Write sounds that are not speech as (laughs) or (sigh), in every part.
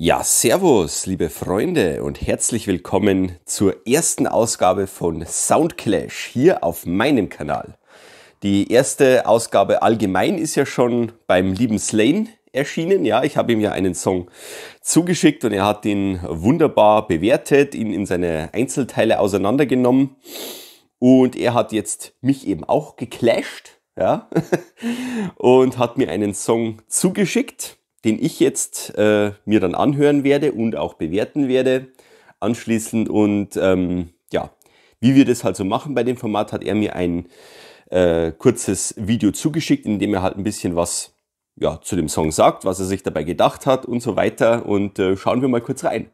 Ja, servus, liebe Freunde und herzlich willkommen zur ersten Ausgabe von Soundclash hier auf meinem Kanal. Die erste Ausgabe allgemein ist ja schon beim lieben Slane erschienen. Ja, ich habe ihm ja einen Song zugeschickt und er hat ihn wunderbar bewertet, ihn in seine Einzelteile auseinandergenommen und er hat jetzt mich eben auch geclasht, ja, (laughs) und hat mir einen Song zugeschickt den ich jetzt äh, mir dann anhören werde und auch bewerten werde anschließend. Und ähm, ja, wie wir das halt so machen bei dem Format, hat er mir ein äh, kurzes Video zugeschickt, in dem er halt ein bisschen was ja, zu dem Song sagt, was er sich dabei gedacht hat und so weiter. Und äh, schauen wir mal kurz rein.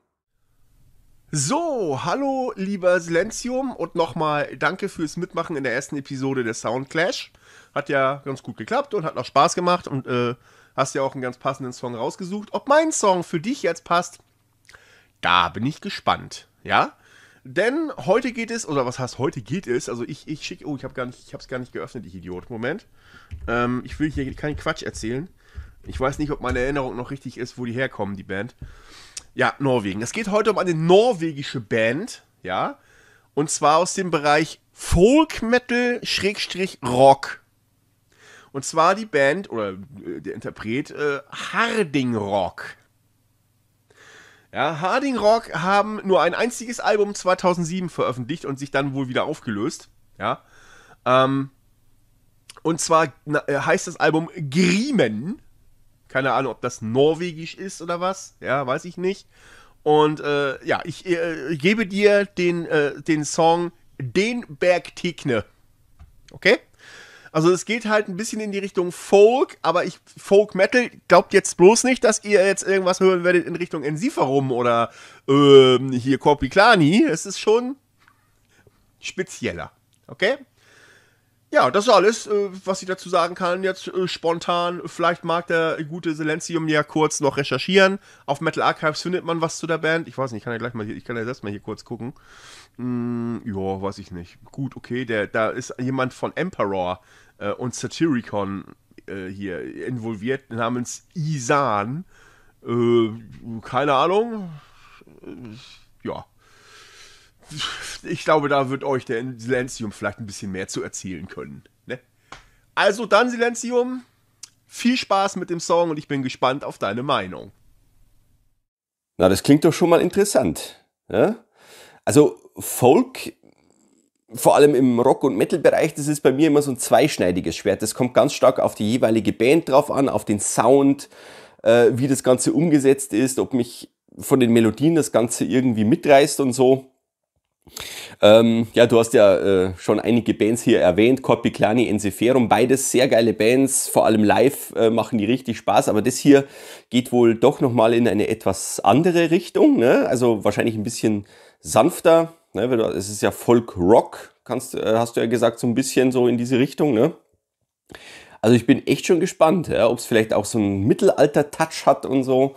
So, hallo lieber Silenzium und nochmal danke fürs Mitmachen in der ersten Episode der Sound Clash. Hat ja ganz gut geklappt und hat noch Spaß gemacht und äh, hast ja auch einen ganz passenden Song rausgesucht. Ob mein Song für dich jetzt passt, da bin ich gespannt, ja? Denn heute geht es, oder was heißt heute geht es? Also ich, ich schicke, oh, ich habe gar nicht, gar nicht geöffnet, ich Idiot. Moment, ähm, ich will hier keinen Quatsch erzählen. Ich weiß nicht, ob meine Erinnerung noch richtig ist, wo die herkommen, die Band. Ja, Norwegen. Es geht heute um eine norwegische Band, ja. Und zwar aus dem Bereich Folk Metal Schrägstrich Rock. Und zwar die Band oder äh, der Interpret äh, Harding Rock. Ja, Harding Rock haben nur ein einziges Album 2007 veröffentlicht und sich dann wohl wieder aufgelöst. Ja. Ähm, und zwar na, äh, heißt das Album Griemen. Keine Ahnung, ob das norwegisch ist oder was. Ja, weiß ich nicht. Und äh, ja, ich äh, gebe dir den, äh, den Song Den Berg Tigne. Okay? Also es geht halt ein bisschen in die Richtung Folk, aber ich Folk Metal glaubt jetzt bloß nicht, dass ihr jetzt irgendwas hören werdet in Richtung Ensiferum oder ähm, hier Korpiklani. Es ist schon spezieller. Okay? Ja, das ist alles, äh, was ich dazu sagen kann. Jetzt äh, spontan, vielleicht mag der gute Silenzium ja kurz noch recherchieren. Auf Metal Archives findet man was zu der Band. Ich weiß nicht, ich kann ja gleich mal hier, ich kann ja selbst mal hier kurz gucken. Hm, ja, weiß ich nicht. Gut, okay, der, da ist jemand von Emperor äh, und Satyricon äh, hier involviert, namens Isan. Äh, keine Ahnung. Äh, ja, ich glaube, da wird euch der Silenzium vielleicht ein bisschen mehr zu erzählen können. Ne? Also dann, Silenzium, viel Spaß mit dem Song und ich bin gespannt auf deine Meinung. Na, das klingt doch schon mal interessant. Ne? Also Folk, vor allem im Rock- und Metal-Bereich, das ist bei mir immer so ein zweischneidiges Schwert. Das kommt ganz stark auf die jeweilige Band drauf an, auf den Sound, äh, wie das Ganze umgesetzt ist, ob mich von den Melodien das Ganze irgendwie mitreißt und so. Ähm, ja, du hast ja äh, schon einige Bands hier erwähnt, Corpi Clani, Enseferum, beides sehr geile Bands, vor allem live äh, machen die richtig Spaß, aber das hier geht wohl doch nochmal in eine etwas andere Richtung, ne? also wahrscheinlich ein bisschen sanfter, ne? es ist ja Folk-Rock, kannst, äh, hast du ja gesagt, so ein bisschen so in diese Richtung. Ne? Also ich bin echt schon gespannt, ja, ob es vielleicht auch so einen Mittelalter-Touch hat und so.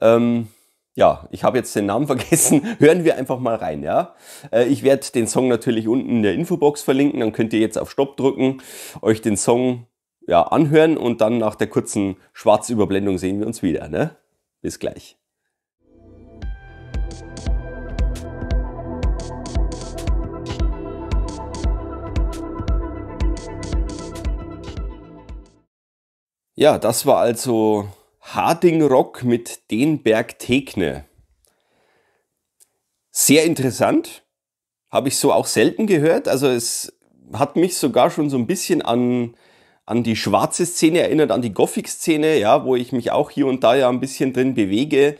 Ähm, ja, ich habe jetzt den Namen (laughs) vergessen. Hören wir einfach mal rein, ja. Äh, ich werde den Song natürlich unten in der Infobox verlinken. Dann könnt ihr jetzt auf Stopp drücken, euch den Song ja, anhören und dann nach der kurzen Schwarzüberblendung sehen wir uns wieder. Ne? Bis gleich. Ja, das war also Harding-Rock mit den Berg Tegne. Sehr interessant, habe ich so auch selten gehört. Also es hat mich sogar schon so ein bisschen an, an die schwarze Szene erinnert, an die Gothic-Szene, ja, wo ich mich auch hier und da ja ein bisschen drin bewege.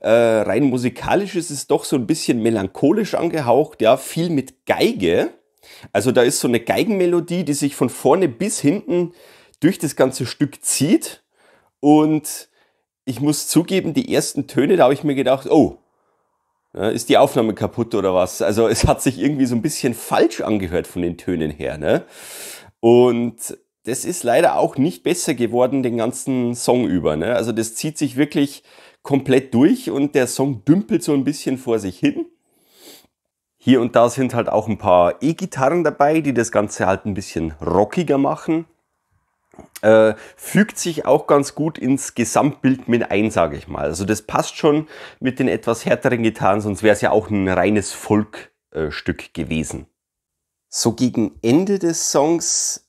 Äh, rein musikalisch ist es doch so ein bisschen melancholisch angehaucht, ja, viel mit Geige. Also da ist so eine Geigenmelodie, die sich von vorne bis hinten durch das ganze Stück zieht. Und ich muss zugeben, die ersten Töne, da habe ich mir gedacht, oh, ist die Aufnahme kaputt oder was? Also es hat sich irgendwie so ein bisschen falsch angehört von den Tönen her. Ne? Und das ist leider auch nicht besser geworden den ganzen Song über. Ne? Also das zieht sich wirklich komplett durch und der Song dümpelt so ein bisschen vor sich hin. Hier und da sind halt auch ein paar E-Gitarren dabei, die das Ganze halt ein bisschen rockiger machen. Äh, fügt sich auch ganz gut ins Gesamtbild mit ein, sage ich mal. Also das passt schon mit den etwas härteren Gitarren, sonst wäre es ja auch ein reines Folkstück äh, gewesen. So gegen Ende des Songs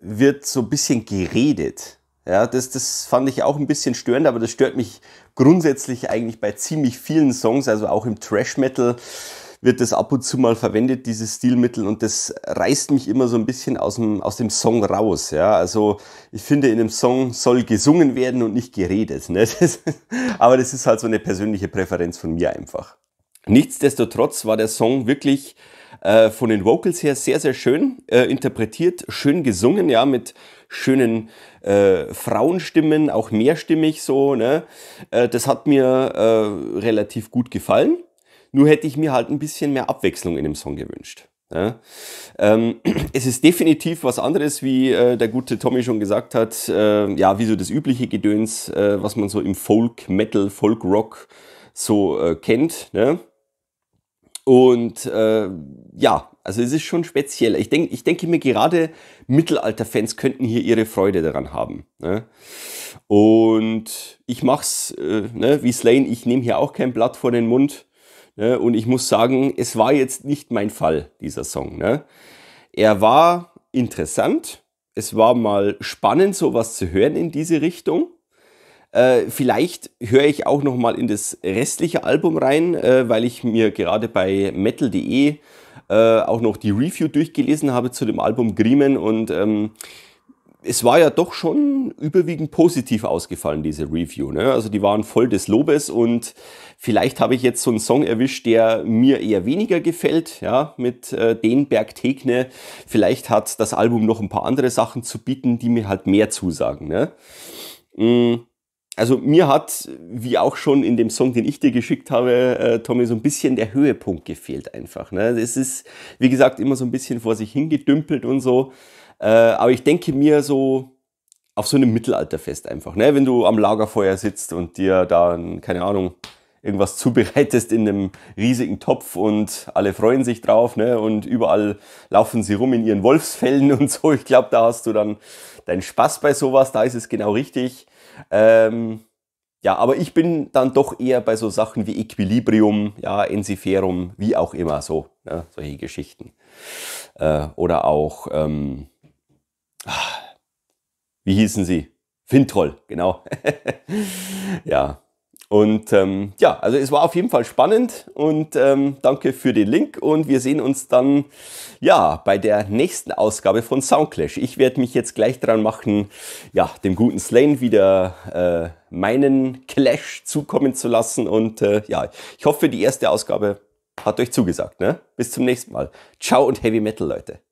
wird so ein bisschen geredet. Ja, das, das fand ich auch ein bisschen störend, aber das stört mich grundsätzlich eigentlich bei ziemlich vielen Songs, also auch im Trash Metal wird das ab und zu mal verwendet, dieses Stilmittel, und das reißt mich immer so ein bisschen aus dem, aus dem Song raus. Ja? Also ich finde, in einem Song soll gesungen werden und nicht geredet. Ne? (laughs) Das, aber das ist halt so eine persönliche Präferenz von mir einfach. Nichtsdestotrotz war der Song wirklich äh, von den Vocals her sehr, sehr schön äh, interpretiert, schön gesungen, ja, mit schönen äh, Frauenstimmen, auch mehrstimmig so. Ne? Äh, das hat mir äh, relativ gut gefallen. Nur hätte ich mir halt ein bisschen mehr Abwechslung in dem Song gewünscht. Ja. Ähm, es ist definitiv was anderes, wie äh, der gute Tommy schon gesagt hat, äh, ja, wie so das übliche Gedöns, äh, was man so im Folk, Metal, Folk Rock so äh, kennt. Ne? Und äh, ja, also es ist schon speziell. Ich, denk, ich denke mir, gerade Mittelalter-Fans könnten hier ihre Freude daran haben. Ne? Und ich mach's, äh, ne, wie Slane, ich nehme hier auch kein Blatt vor den Mund. Ne? Und ich muss sagen, es war jetzt nicht mein Fall, dieser Song. Ne? Er war interessant. Es war mal spannend, sowas zu hören in diese Richtung. Äh, vielleicht höre ich auch noch mal in das restliche Album rein, äh, weil ich mir gerade bei metal.de äh, auch noch die Review durchgelesen habe zu dem Album Griemen und ähm, es war ja doch schon überwiegend positiv ausgefallen, diese Review. Ne? Also die waren voll des Lobes und vielleicht habe ich jetzt so einen Song erwischt, der mir eher weniger gefällt, ja, mit äh, den Bergtegne. Vielleicht hat das Album noch ein paar andere Sachen zu bieten, die mir halt mehr zusagen. Ne? Mm also mir hat, wie auch schon in dem Song, den ich dir geschickt habe, äh, Tommy, so ein bisschen der Höhepunkt gefehlt einfach. Ne? Es ist, wie gesagt, immer so ein bisschen vor sich hingedümpelt und so. Äh, aber ich denke mir so auf so einem Mittelalterfest einfach. Ne? Wenn du am Lagerfeuer sitzt und dir dann, keine Ahnung, irgendwas zubereitest in einem riesigen Topf und alle freuen sich drauf ne? und überall laufen sie rum in ihren Wolfsfällen (laughs) und so. Ich glaube, da hast du dann deinen Spaß bei sowas, da ist es genau richtig. Ähm, ja, aber ich bin dann doch eher bei so Sachen wie Equilibrium, ja, Enziferum, wie auch immer, so, ne? solche Geschichten. Äh, oder auch, ähm, ah, wie hießen sie? Fintroll, genau. (laughs) ja, und ähm, ja, also es war auf jeden Fall spannend und ähm, danke für den Link und wir sehen uns dann ja bei der nächsten Ausgabe von Soundclash. Ich werde mich jetzt gleich dran machen, ja, dem guten Slane wieder äh, meinen Clash zukommen zu lassen und äh, ja, ich hoffe, die erste Ausgabe hat euch zugesagt. Ne? Bis zum nächsten Mal. Ciao und Heavy Metal, Leute.